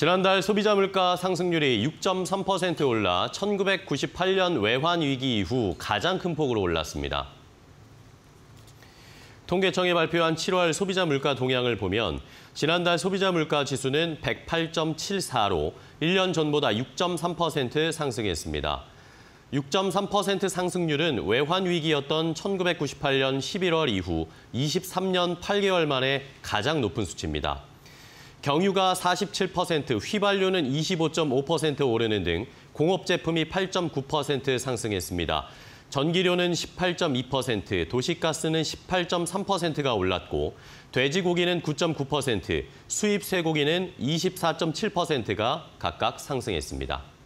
지난달 소비자 물가 상승률이 6.3% 올라 1998년 외환 위기 이후 가장 큰 폭으로 올랐습니다. 통계청이 발표한 7월 소비자 물가 동향을 보면 지난달 소비자 물가 지수는 108.74로 1년 전보다 6.3% 상승했습니다. 6.3% 상승률은 외환 위기였던 1998년 11월 이후 23년 8개월 만에 가장 높은 수치입니다. 경유가 47%, 휘발유는 25.5% 오르는 등 공업 제품이 8.9% 상승했습니다. 전기료는 18.2%, 도시가스는 18.3%가 올랐고 돼지고기는 9.9%, 수입 쇠고기는 24.7%가 각각 상승했습니다.